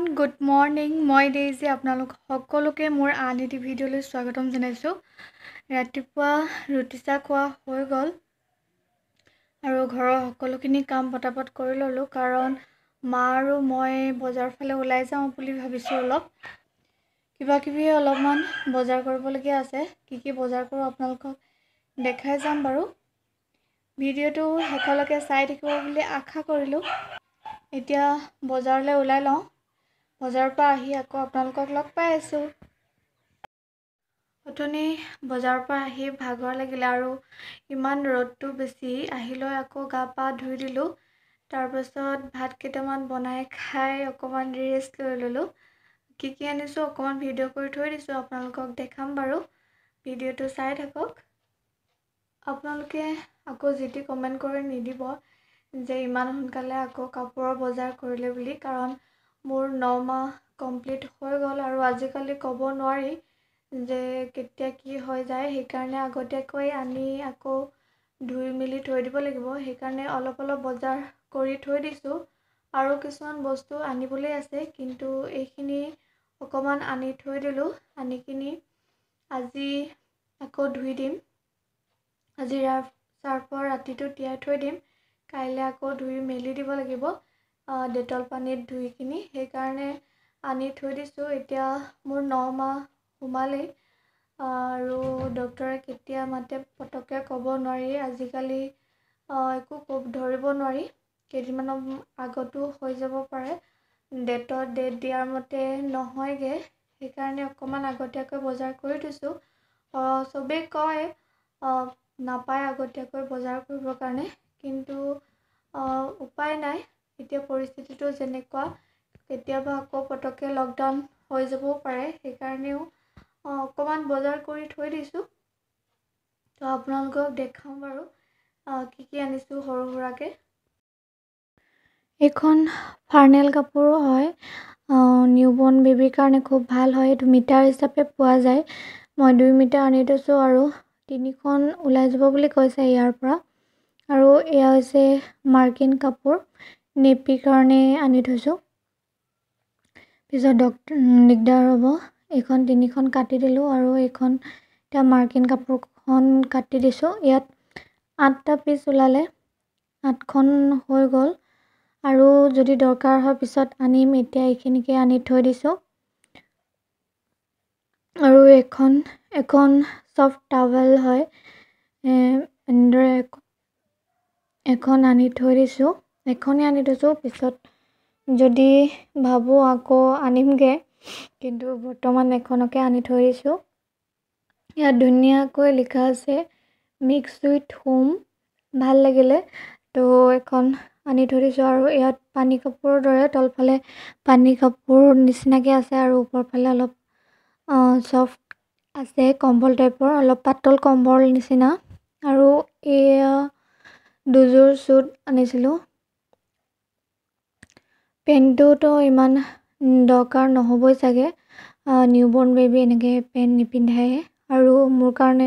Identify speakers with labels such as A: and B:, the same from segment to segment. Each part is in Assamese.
A: এভৰিওৱান গুড মৰ্ণিং মই ডেইজি আপোনালোক সকলোকে মোৰ আন এটি ভিডিঅ'লৈ স্বাগতম জনাইছোঁ ৰাতিপুৱা ৰুটি চাহ খোৱা হৈ গ'ল আৰু ঘৰৰ সকলোখিনি কাম পতাপত কৰি ল'লোঁ কাৰণ মা আৰু মই বজাৰ ফালে ওলাই যাওঁ বুলি ভাবিছোঁ অলপ কিবাকিবি অলপমান বজাৰ কৰিবলগীয়া আছে কি কি বজাৰ কৰোঁ আপোনালোকক দেখাই যাম বাৰু ভিডিঅ'টো শেষলৈকে চাই থাকিব বুলি আশা কৰিলোঁ এতিয়া বজাৰলৈ ওলাই লওঁ বজাৰৰ পৰা আহি আকৌ আপোনালোকক লগ পাই আছোঁ অথনি বজাৰৰ পৰা আহি ভাগৰ লাগিলে আৰু ইমান ৰ'দটো বেছি আহি লৈ আকৌ গা পা ধুই দিলোঁ তাৰপাছত ভাত কেইটামান বনাই খাই অকণমান ৰেষ্ট লৈ ল'লোঁ কি কি আনিছোঁ অকণমান ভিডিঅ' কৰি থৈ দিছোঁ আপোনালোকক দেখাম বাৰু ভিডিঅ'টো চাই থাকক আপোনালোকে আকৌ যি টি কমেণ্ট কৰি নিদিব যে ইমান সোনকালে আকৌ কাপোৰৰ বজাৰ কৰিলে বুলি কাৰণ মোৰ ন মাহ কমপ্লিট হৈ গ'ল আৰু আজিকালি ক'ব নোৱাৰি যে কেতিয়া কি হৈ যায় সেইকাৰণে আগতীয়াকৈ আনি আকৌ ধুই মেলি থৈ দিব লাগিব সেইকাৰণে অলপ অলপ বজাৰ কৰি থৈ দিছোঁ আৰু কিছুমান বস্তু আনিবলৈ আছে কিন্তু এইখিনি অকণমান আনি থৈ দিলোঁ আনি কিনি আজি আকৌ ধুই দিম আজি ৰাফ চাৰ্ফৰ ৰাতিটো তিয়াই থৈ দিম কাইলৈ আকৌ ধুই মেলি দিব লাগিব ডেটল পানীত ধুই কিনি সেইকাৰণে আনি থৈ দিছোঁ এতিয়া মোৰ ন মাহ সোমালেই আৰু ডক্টৰে কেতিয়া মাতে পটককৈ ক'ব নোৱাৰি আজিকালি একো কব ধৰিব নোৱাৰি কেইদিনমানৰ আগতো হৈ যাব পাৰে ডেটৰ ডেট দিয়াৰ মতে নহয়গৈ সেইকাৰণে অকণমান আগতীয়াকৈ বজাৰ কৰি থৈছোঁ চবেই কয় নাপায় আগতীয়াকৈ বজাৰ কৰিবৰ কাৰণে কিন্তু উপায় নাই এতিয়া পৰিস্থিতিটো যেনেকুৱা কেতিয়াবা আকৌ পটককৈ লকডাউন হৈ যাবও পাৰে সেইকাৰণেও অকণমান বজাৰ কৰি থৈ দিছোঁ তো আপোনালোকক দেখাওঁ বাৰু কি কি আনিছোঁ সৰু সুৰাকৈ এইখন ফাৰ্নেল কাপোৰো হয় নিউবৰ্ণ বেবীৰ কাৰণে খুব ভাল হয় এইটো মিটাৰ হিচাপে পোৱা যায় মই দুই মিটাৰ আনি থৈছোঁ আৰু তিনিখন ওলাই যাব বুলি কৈছে ইয়াৰ পৰা আৰু এয়া হৈছে মাৰ্কিন কাপোৰ নেপিৰ কাৰণে আনি থৈছোঁ পিছত ডক্ট দিগদাৰ হ'ব এইখন তিনিখন কাটি দিলোঁ আৰু এইখন এতিয়া মাৰ্কিন কাপোৰখন কাটি দিছোঁ ইয়াত আঠটা পিচ ওলালে আঠখন হৈ গ'ল আৰু যদি দৰকাৰ হয় পিছত আনিম এতিয়া এইখিনিকে আনি থৈ দিছোঁ আৰু এখন এখন চফ্ট টাৱেল হয় এনেদৰে এখন আনি থৈ দিছোঁ এখনেই আনি থৈছোঁ পিছত যদি ভাবোঁ আকৌ আনিমগৈ কিন্তু বৰ্তমান এখনকে আনি থৈ দিছোঁ ইয়াত ধুনীয়াকৈ লিখা আছে মিক্স উইথ হোম ভাল লাগিলে তো এখন আনি থৈ দিছোঁ আৰু ইয়াত পানী কাপোৰৰ দৰে তলফালে পানী কাপোৰ নিচিনাকৈ আছে আৰু ওপৰৰ ফালে অলপ চফ্ট আছে কম্বল টাইপৰ অলপ পাতল কম্বল নিচিনা আৰু এই দুযোৰ চুট আনিছিলোঁ পেণ্টটোতো ইমান দৰকাৰ নহ'বই চাগে নিউ বৰ্ণ বেবী এনেকৈ পেণ্ট নিপিন্ধায়ে আৰু মোৰ কাৰণে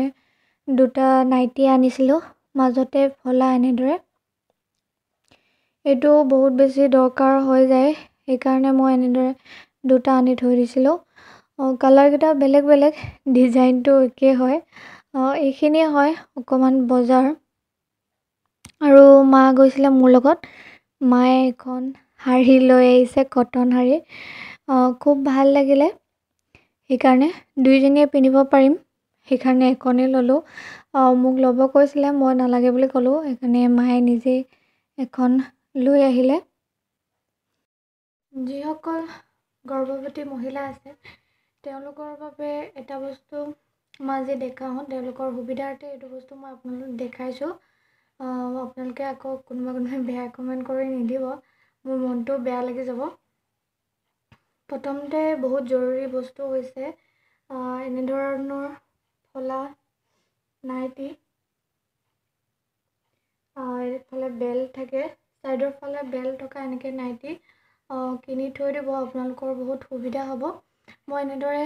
A: দুটা নাইটিয়ে আনিছিলোঁ মাজতে ফলা এনেদৰে এইটো বহুত বেছি দৰকাৰ হৈ যায় সেইকাৰণে মই এনেদৰে দুটা আনি থৈ দিছিলোঁ কালাৰকেইটা বেলেগ বেলেগ ডিজাইনটো একেই হয় এইখিনিয়ে হয় অকণমান বজাৰ আৰু মা গৈছিলে মোৰ লগত মায়ে এখন শাৰী লৈ আহিছে কটন শাৰী খুব ভাল লাগিলে সেইকাৰণে দুইজনীয়ে পিন্ধিব পাৰিম সেইকাৰণে এখনেই ল'লোঁ মোক ল'ব কৈছিলে মই নালাগে বুলি ক'লোঁ সেইকাৰণে মায়ে নিজেই এখন লৈ আহিলে যিসকল গৰ্ভৱতী মহিলা আছে তেওঁলোকৰ বাবে এটা বস্তু মই আজি দেখাওঁ তেওঁলোকৰ সুবিধাৰ্থে এইটো বস্তু মই আপোনালোক দেখাইছোঁ আপোনালোকে আকৌ কোনোবা কোনোবাই বেয়া কমেণ্ট কৰি নিদিব মোৰ মনটো বেয়া লাগি যাব প্ৰথমতে বহুত জৰুৰী বস্তু হৈছে এনেধৰণৰ ফলা নাইটি এইফালে বেল্ট থাকে ছাইডৰ ফালে বেল্ট থকা এনেকৈ নাইটি কিনি থৈ দিব আপোনালোকৰ বহুত সুবিধা হ'ব মই এনেদৰে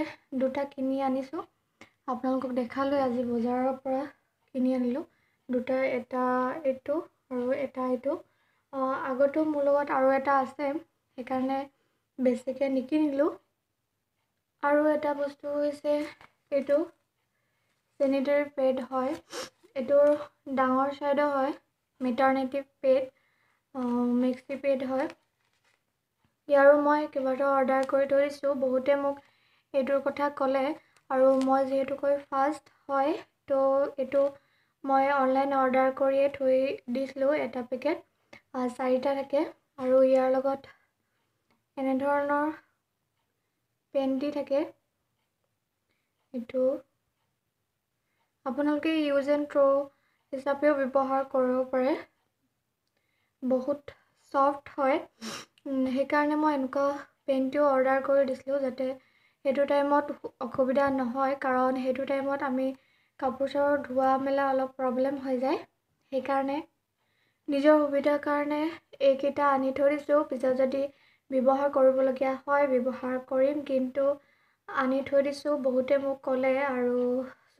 A: দুটা কিনি আনিছোঁ আপোনালোকক দেখালৈ আজি বজাৰৰ পৰা কিনি আনিলোঁ দুটা এটা এইটো আৰু এটা এইটো আগতো মোৰ লগত আৰু এটা আছে সেইকাৰণে বেছিকৈ নিকিনিলোঁ আৰু এটা বস্তু হৈছে এইটো চেনিটেৰী পেড হয় এইটোৰ ডাঙৰ চাইডো হয় মেটাৰনেটিভ পেড মিক্সি পেড হয় ইয়াৰো মই কেইবাটাও অৰ্ডাৰ কৰি থৈছোঁ বহুতে মোক এইটোৰ কথা ক'লে আৰু মই যিহেতুকৈ ফাষ্ট হয় তো এইটো মই অনলাইন অৰ্ডাৰ কৰিয়ে থৈ দিছিলোঁ এটা পেকেট চাৰিটা থাকে আৰু ইয়াৰ লগত এনেধৰণৰ পেণ্টি থাকে এইটো আপোনালোকে ইউজ এণ্ড থ্ৰ' হিচাপেও ব্যৱহাৰ কৰিব পাৰে বহুত চফ্ট হয় সেইকাৰণে মই এনেকুৱা পেণ্টিও অৰ্ডাৰ কৰি দিছিলোঁ যাতে সেইটো টাইমত অসুবিধা নহয় কাৰণ সেইটো টাইমত আমি কাপোৰ চাপোৰ ধোৱা মেলা অলপ প্ৰব্লেম হৈ যায় সেইকাৰণে নিজৰ সুবিধাৰ কাৰণে এইকেইটা আনি থৈ দিছোঁ পিছত যদি ব্যৱহাৰ কৰিবলগীয়া হয় ব্যৱহাৰ কৰিম কিন্তু আনি থৈ দিছোঁ বহুতে মোক ক'লে আৰু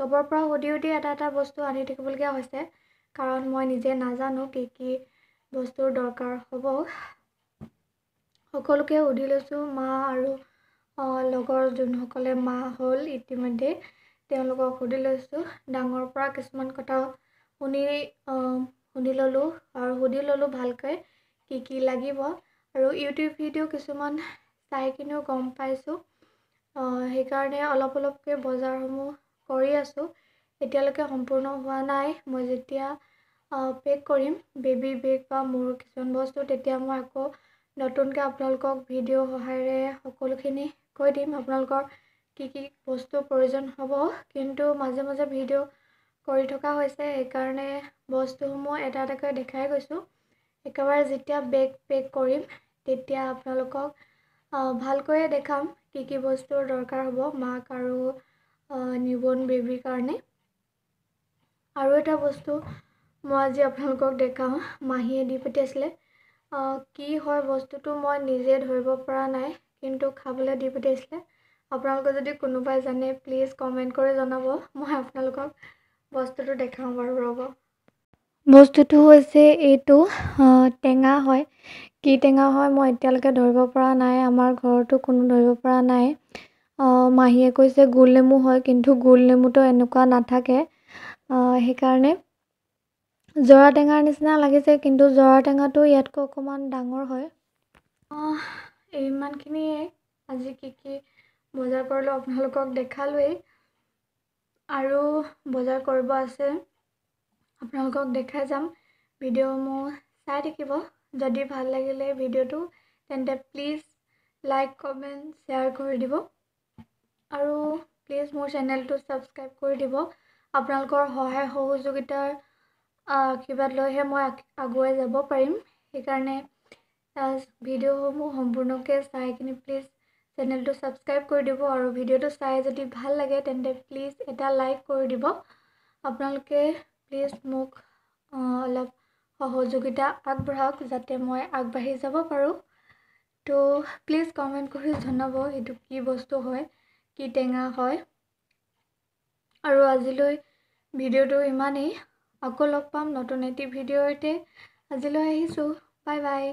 A: চবৰ পৰা সুধি সুধি এটা এটা বস্তু আনি থাকিবলগীয়া হৈছে কাৰণ মই নিজে নাজানো কি কি বস্তুৰ দৰকাৰ হ'ব সকলোকে সুধি লৈছোঁ মা আৰু লগৰ যোনসকলে মা হ'ল ইতিমধ্যে তেওঁলোকক সুধি লৈছোঁ ডাঙৰ পৰা কিছুমান কথা শুনি সুধি ল'লোঁ আৰু সুধি ল'লোঁ ভালকৈ কি কি লাগিব আৰু ইউটিউব ভিডিঅ' কিছুমান চাই কিনেও গম পাইছোঁ সেইকাৰণে অলপ অলপকৈ বজাৰসমূহ কৰি আছোঁ এতিয়ালৈকে সম্পূৰ্ণ হোৱা নাই মই যেতিয়া পেক কৰিম বেবী বেগ বা মোৰ কিছুমান বস্তু তেতিয়া মই আকৌ নতুনকৈ আপোনালোকক ভিডিঅ' সহায়েৰে সকলোখিনি কৈ দিম আপোনালোকৰ কি কি বস্তুৰ প্ৰয়োজন হ'ব কিন্তু মাজে মাজে ভিডিঅ' কৰি থকা হৈছে সেইকাৰণে বস্তুসমূহ এটা এটাকৈ দেখাই গৈছোঁ একেবাৰে যেতিয়া বেগ পেক কৰিম তেতিয়া আপোনালোকক ভালকৈয়ে দেখাম কি কি বস্তুৰ দৰকাৰ হ'ব মাক আৰু নিবন বেবীৰ কাৰণে আৰু এটা বস্তু মই আজি আপোনালোকক দেখাওঁ মাহীয়ে দি পঠিয়াইছিলে কি হয় বস্তুটো মই নিজে ধৰিব পৰা নাই কিন্তু খাবলৈ দি পঠিয়াইছিলে আপোনালোকে যদি কোনোবাই জানে প্লিজ কমেণ্ট কৰি জনাব মই আপোনালোকক বস্তুটো দেখাওঁ বাৰু ৰ'ব বস্তুটো হৈছে এইটো টেঙা হয় কি টেঙা হয় মই এতিয়ালৈকে ধৰিব পৰা নাই আমাৰ ঘৰতো কোনো ধৰিব পৰা নাই মাহীয়ে কৈছে গোল নেমু হয় কিন্তু গোল নেমুটো এনেকুৱা নাথাকে সেইকাৰণে জৰা টেঙাৰ নিচিনা লাগিছে কিন্তু জৰা টেঙাটো ইয়াতকৈ অকণমান ডাঙৰ হয় ইমানখিনিয়ে আজি কি কি বজাৰ কৰিলোঁ আপোনালোকক দেখালোঁৱেই আৰু বজাৰ কৰিব আছে আপোনালোকক দেখাই যাম ভিডিঅ' মোৰ চাই থাকিব যদি ভাল লাগিলে ভিডিঅ'টো তেন্তে প্লিজ লাইক কমেণ্ট শ্বেয়াৰ কৰি দিব আৰু প্লিজ মোৰ চেনেলটো ছাবস্ক্ৰাইব কৰি দিব আপোনালোকৰ সহায় সহযোগিতাৰ আশীৰ্বাদ লৈহে মই আগুৱাই যাব পাৰিম সেইকাৰণে ভিডিঅ'সমূহ সম্পূৰ্ণকৈ চাই কিনে প্লিজ চেনেলটো ছাবস্ক্ৰাইব কৰি দিব আৰু ভিডিঅ'টো চাই যদি ভাল লাগে তেন্তে প্লিজ এটা লাইক কৰি দিব আপোনালোকে প্লিজ মোক অলপ সহযোগিতা আগবঢ়াওক যাতে মই আগবাঢ়ি যাব পাৰোঁ তো প্লিজ কমেণ্ট কৰি জনাব এইটো কি বস্তু হয় কি টেঙা হয় আৰু আজিলৈ ভিডিঅ'টো ইমানেই আকৌ লগ পাম নতুন এটি ভিডিঅ'তে আজিলৈ আহিছোঁ বাই বাই